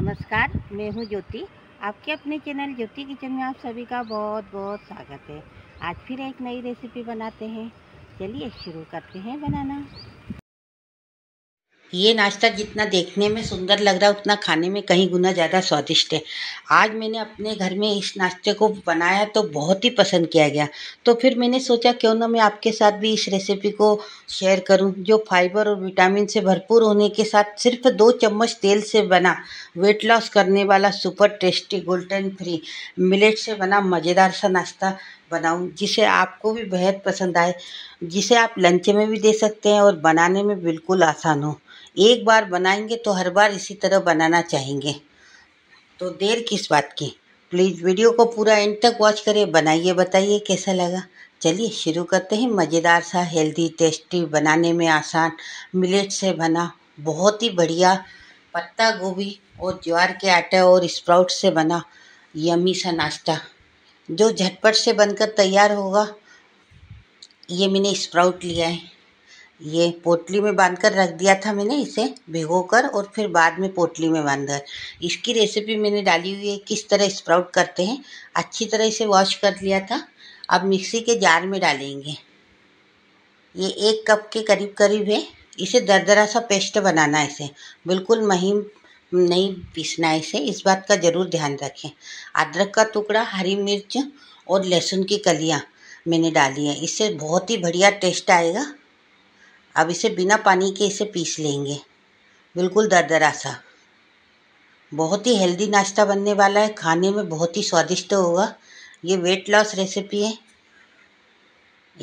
नमस्कार मैं हूं ज्योति आपके अपने चैनल ज्योति किचन में आप सभी का बहुत बहुत स्वागत है आज फिर एक नई रेसिपी बनाते हैं चलिए शुरू करते हैं बनाना ये नाश्ता जितना देखने में सुंदर लग रहा है उतना खाने में कहीं गुना ज़्यादा स्वादिष्ट है आज मैंने अपने घर में इस नाश्ते को बनाया तो बहुत ही पसंद किया गया तो फिर मैंने सोचा क्यों ना मैं आपके साथ भी इस रेसिपी को शेयर करूं जो फाइबर और विटामिन से भरपूर होने के साथ सिर्फ दो चम्मच तेल से बना वेट लॉस करने वाला super tasty golden free millet से बना मज़ेदार सा नाश्ता बनाऊँ जिसे आपको भी बेहद पसंद आए जिसे आप लंच में भी दे सकते हैं और बनाने में बिल्कुल आसान हो एक बार बनाएंगे तो हर बार इसी तरह बनाना चाहेंगे तो देर किस बात की प्लीज़ वीडियो को पूरा एंड तक वॉच करें बनाइए बताइए कैसा लगा चलिए शुरू करते हैं मज़ेदार सा हेल्दी टेस्टी बनाने में आसान मिलेट से बना बहुत ही बढ़िया पत्ता गोभी और ज्वार के आटा और स्प्राउट से बना यमी सा नाश्ता जो झटपट से बनकर तैयार होगा ये मैंने स्प्राउट लिया है ये पोटली में बांधकर रख दिया था मैंने इसे भिगो कर और फिर बाद में पोटली में बांध कर इसकी रेसिपी मैंने डाली हुई है किस तरह स्प्राउट करते हैं अच्छी तरह इसे वॉश कर लिया था अब मिक्सी के जार में डालेंगे ये एक कप के करीब करीब है इसे दरदरा सा पेस्ट बनाना है इसे बिल्कुल महीन नहीं पीसना है इसे इस बात का ज़रूर ध्यान रखें अदरक का टुकड़ा हरी मिर्च और लहसुन की कलियाँ मैंने डाली हैं इससे बहुत ही बढ़िया टेस्ट आएगा अब इसे बिना पानी के इसे पीस लेंगे बिल्कुल दरदरा सा बहुत ही हेल्दी नाश्ता बनने वाला है खाने में बहुत ही स्वादिष्ट होगा ये वेट लॉस रेसिपी है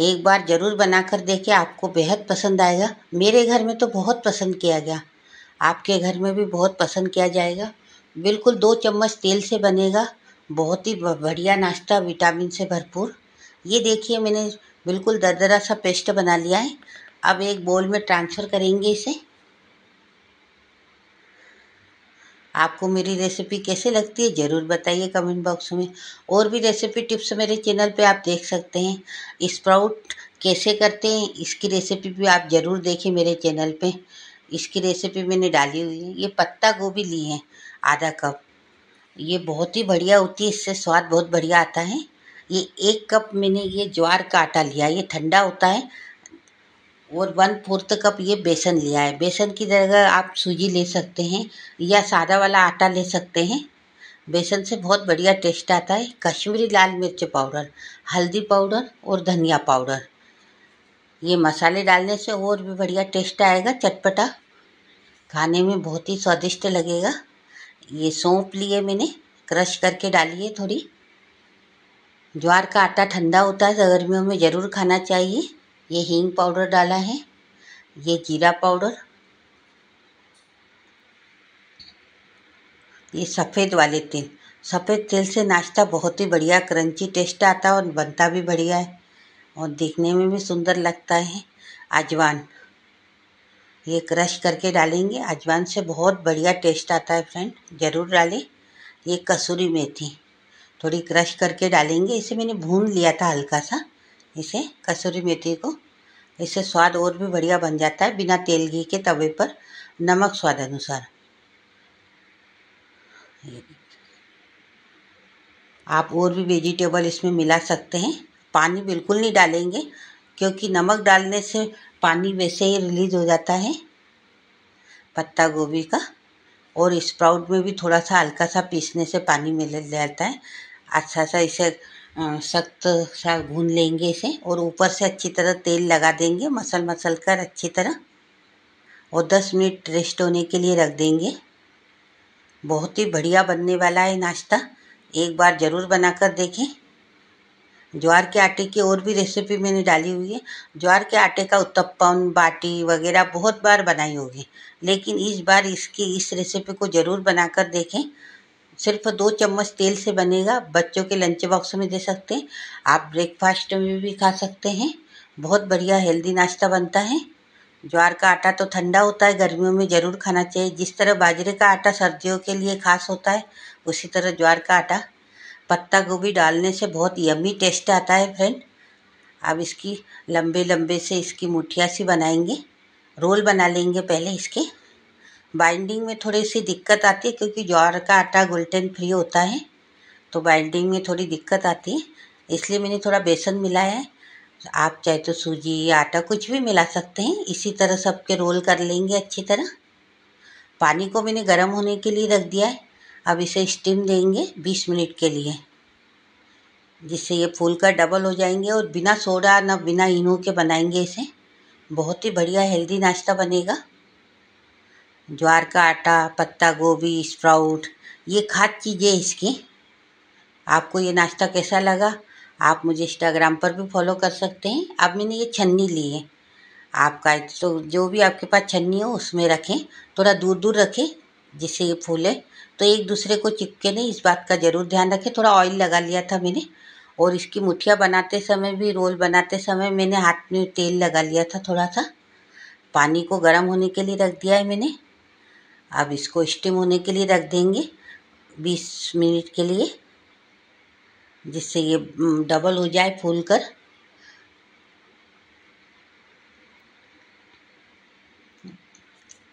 एक बार ज़रूर बनाकर देखें आपको बेहद पसंद आएगा मेरे घर में तो बहुत पसंद किया गया आपके घर में भी बहुत पसंद किया जाएगा बिल्कुल दो चम्मच तेल से बनेगा बहुत ही बढ़िया नाश्ता विटामिन से भरपूर ये देखिए मैंने बिल्कुल दरदरा सा पेस्ट बना लिया है अब एक बोल में ट्रांसफ़र करेंगे इसे आपको मेरी रेसिपी कैसे लगती है ज़रूर बताइए कमेंट बॉक्स में और भी रेसिपी टिप्स मेरे चैनल पे आप देख सकते हैं स्प्राउट कैसे करते हैं इसकी रेसिपी भी आप ज़रूर देखें मेरे चैनल पे इसकी रेसिपी मैंने डाली हुई है ये पत्ता गोभी ली है आधा कप ये बहुत ही बढ़िया होती है इससे स्वाद बहुत बढ़िया आता है ये एक कप मैंने ये ज्वार का आटा लिया ये ठंडा होता है और वन फोर्थ कप ये बेसन लिया है बेसन की जगह आप सूजी ले सकते हैं या सादा वाला आटा ले सकते हैं बेसन से बहुत बढ़िया टेस्ट आता है कश्मीरी लाल मिर्च पाउडर हल्दी पाउडर और धनिया पाउडर ये मसाले डालने से और भी बढ़िया टेस्ट आएगा चटपटा खाने में बहुत ही स्वादिष्ट लगेगा ये सौंप लिए मैंने क्रश करके डाली है थोड़ी ज्वार का आटा ठंडा होता है गर्मियों में ज़रूर खाना चाहिए ये हींग पाउडर डाला है ये जीरा पाउडर ये सफ़ेद वाले तेल सफ़ेद तेल से नाश्ता बहुत ही बढ़िया क्रंची टेस्ट आता है और बनता भी बढ़िया है और देखने में भी सुंदर लगता है अजवान ये क्रश करके डालेंगे अजवान से बहुत बढ़िया टेस्ट आता है फ्रेंड ज़रूर डालें ये कसूरी मेथी थोड़ी क्रश करके डालेंगे इसे मैंने भून लिया था हल्का सा इसे कसूरी मेथी को इससे स्वाद और भी बढ़िया बन जाता है बिना तेल घी के तवे पर नमक स्वाद अनुसार आप और भी वेजिटेबल इसमें मिला सकते हैं पानी बिल्कुल नहीं डालेंगे क्योंकि नमक डालने से पानी वैसे ही रिलीज हो जाता है पत्ता गोभी का और स्प्राउट में भी थोड़ा सा हल्का सा पीसने से पानी मिल जाता है अच्छा सा इसे सख्त सा भून लेंगे इसे और ऊपर से अच्छी तरह तेल लगा देंगे मसल मसल कर अच्छी तरह और 10 मिनट रेस्ट होने के लिए रख देंगे बहुत ही बढ़िया बनने वाला है नाश्ता एक बार ज़रूर बनाकर देखें ज्वार के आटे की और भी रेसिपी मैंने डाली हुई है ज्वार के आटे का उत्तपम बाटी वगैरह बहुत बार बनाई होगी लेकिन इस बार इसकी इस रेसिपी को ज़रूर बनाकर देखें सिर्फ दो चम्मच तेल से बनेगा बच्चों के लंच बॉक्स में दे सकते हैं आप ब्रेकफास्ट में भी खा सकते हैं बहुत बढ़िया हेल्दी नाश्ता बनता है ज्वार का आटा तो ठंडा होता है गर्मियों में ज़रूर खाना चाहिए जिस तरह बाजरे का आटा सर्दियों के लिए खास होता है उसी तरह ज्वार का आटा पत्ता गोभी डालने से बहुत यम्मी टेस्ट आता है फ्रेंड अब इसकी लंबे लंबे से इसकी मुठिया सी बनाएंगे रोल बना लेंगे पहले इसके बाइंडिंग में थोड़ी सी दिक्कत आती है क्योंकि ज्वार का आटा ग्लूटेन फ्री होता है तो बाइंडिंग में थोड़ी दिक्कत आती है इसलिए मैंने थोड़ा बेसन मिलाया है आप चाहे तो सूजी आटा कुछ भी मिला सकते हैं इसी तरह सबके रोल कर लेंगे अच्छी तरह पानी को मैंने गर्म होने के लिए रख दिया है अब इसे स्टीम देंगे बीस मिनट के लिए जिससे ये फूल का डबल हो जाएंगे और बिना सोडा ना बिना इनो के बनाएंगे इसे बहुत ही बढ़िया हेल्दी नाश्ता बनेगा ज्वार का आटा पत्ता गोभी स्प्राउट ये खाद चीज़ें इसकी आपको ये नाश्ता कैसा लगा आप मुझे इंस्टाग्राम पर भी फॉलो कर सकते हैं अब मैंने ये छन्नी ली है आपका तो जो भी आपके पास छन्नी हो उसमें रखें थोड़ा दूर दूर रखें जिससे ये फूले तो एक दूसरे को चिपके नहीं इस बात का ज़रूर ध्यान रखें थोड़ा ऑयल लगा लिया था मैंने और इसकी मुठिया बनाते समय भी रोल बनाते समय मैंने हाथ में तेल लगा लिया था थोड़ा सा पानी को गर्म होने के लिए रख दिया है मैंने अब इसको स्टीम होने के लिए रख देंगे बीस मिनट के लिए जिससे ये डबल हम्म, हो जाए फूल कर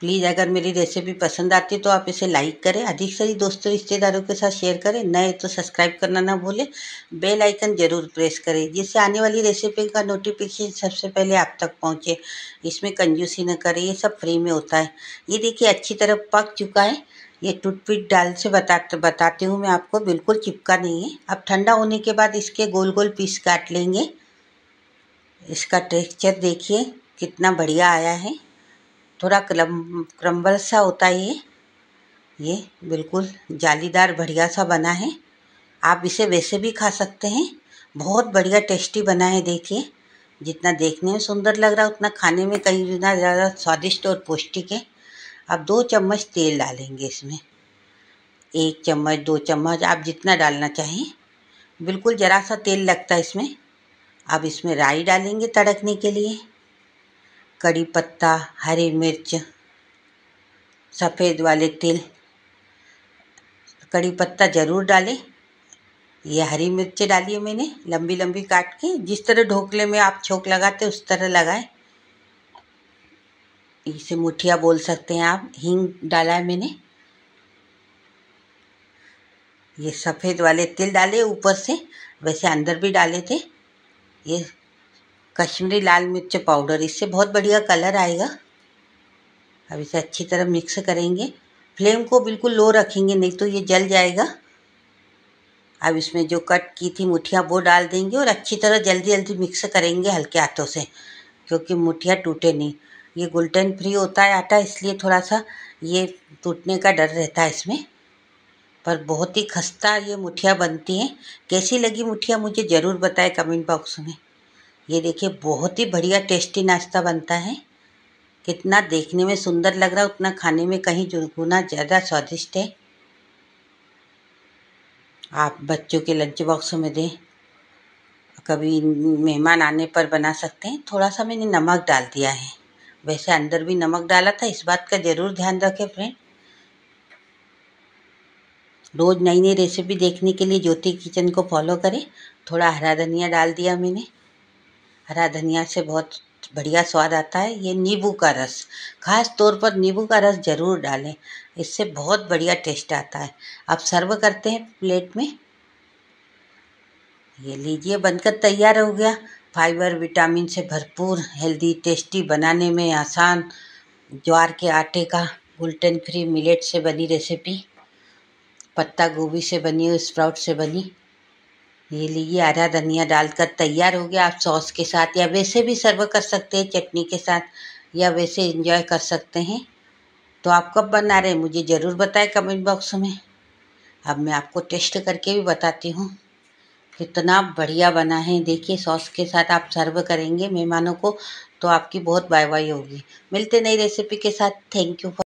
प्लीज़ अगर मेरी रेसिपी पसंद आती है तो आप इसे लाइक करें अधिक से दोस्तों रिश्तेदारों के साथ शेयर करें नए तो सब्सक्राइब करना ना भूलें बेल आइकन ज़रूर प्रेस करें जिससे आने वाली रेसिपी का नोटिफिकेशन सबसे पहले आप तक पहुंचे इसमें कंजूसी न करें ये सब फ्री में होता है ये देखिए अच्छी तरह पक चुका है ये टूथपिक डाल से बता बताती हूँ मैं आपको बिल्कुल चिपका नहीं है अब ठंडा होने के बाद इसके गोल गोल पीस काट लेंगे इसका टेक्स्चर देखिए कितना बढ़िया आया है थोड़ा क्रम क्रम्बल सा होता है ये ये बिल्कुल जालीदार बढ़िया सा बना है आप इसे वैसे भी खा सकते हैं बहुत बढ़िया टेस्टी बना है देखिए जितना देखने में सुंदर लग रहा है उतना खाने में कहीं ना ज़्यादा स्वादिष्ट और पौष्टिक है आप दो चम्मच तेल डालेंगे इसमें एक चम्मच दो चम्मच आप जितना डालना चाहें बिल्कुल ज़रा सा तेल लगता है इसमें अब इसमें राई डालेंगे तड़कने के लिए कड़ी पत्ता हरी मिर्च सफ़ेद वाले तिल कड़ी पत्ता ज़रूर डालें ये हरी मिर्च डाली है मैंने लंबी लंबी काट के जिस तरह ढोकले में आप छोंक लगाते उस तरह लगाएं इसे मुठिया बोल सकते हैं आप हींग डाला है मैंने ये सफ़ेद वाले तिल डाले ऊपर से वैसे अंदर भी डाले थे ये कश्मीरी लाल मिर्च पाउडर इससे बहुत बढ़िया कलर आएगा अब इसे अच्छी तरह मिक्स करेंगे फ्लेम को बिल्कुल लो रखेंगे नहीं तो ये जल जाएगा अब इसमें जो कट की थी मुठियाँ वो डाल देंगे और अच्छी तरह जल्दी जल्दी मिक्स करेंगे हल्के हाथों से क्योंकि मुठिया टूटे नहीं ये ग्लूटेन फ्री होता है आटा इसलिए थोड़ा सा ये टूटने का डर रहता है इसमें पर बहुत ही खस्ता ये मुठिया बनती हैं कैसी लगी मुठिया मुझे ज़रूर बताएं कमेंट बॉक्स में ये देखिए बहुत ही बढ़िया टेस्टी नाश्ता बनता है कितना देखने में सुंदर लग रहा है उतना खाने में कहीं गुना ज़्यादा स्वादिष्ट है आप बच्चों के लंच बॉक्स में दें कभी मेहमान आने पर बना सकते हैं थोड़ा सा मैंने नमक डाल दिया है वैसे अंदर भी नमक डाला था इस बात का ज़रूर ध्यान रखें फ्रेंड रोज़ नई नई रेसिपी देखने के लिए ज्योति किचन को फॉलो करें थोड़ा हरा धनिया डाल दिया मैंने हरा धनिया से बहुत बढ़िया स्वाद आता है ये नींबू का रस खास तौर पर नींबू का रस ज़रूर डालें इससे बहुत बढ़िया टेस्ट आता है आप सर्व करते हैं प्लेट में ये लीजिए बनकर तैयार हो गया फाइबर विटामिन से भरपूर हेल्दी टेस्टी बनाने में आसान ज्वार के आटे का ग्लूटेन फ्री मिलेट से बनी रेसिपी पत्ता गोभी से बनी और स्प्राउट से बनी ये लीजिए आधा धनिया डालकर तैयार हो गया आप सॉस के साथ या वैसे भी सर्व कर सकते हैं चटनी के साथ या वैसे इंजॉय कर सकते हैं तो आप कब बना रहे हैं मुझे ज़रूर बताएं कमेंट बॉक्स में अब मैं आपको टेस्ट करके भी बताती हूँ कितना बढ़िया बना है देखिए सॉस के साथ आप सर्व करेंगे मेहमानों को तो आपकी बहुत बाय बाय होगी मिलते नई रेसिपी के साथ थैंक यू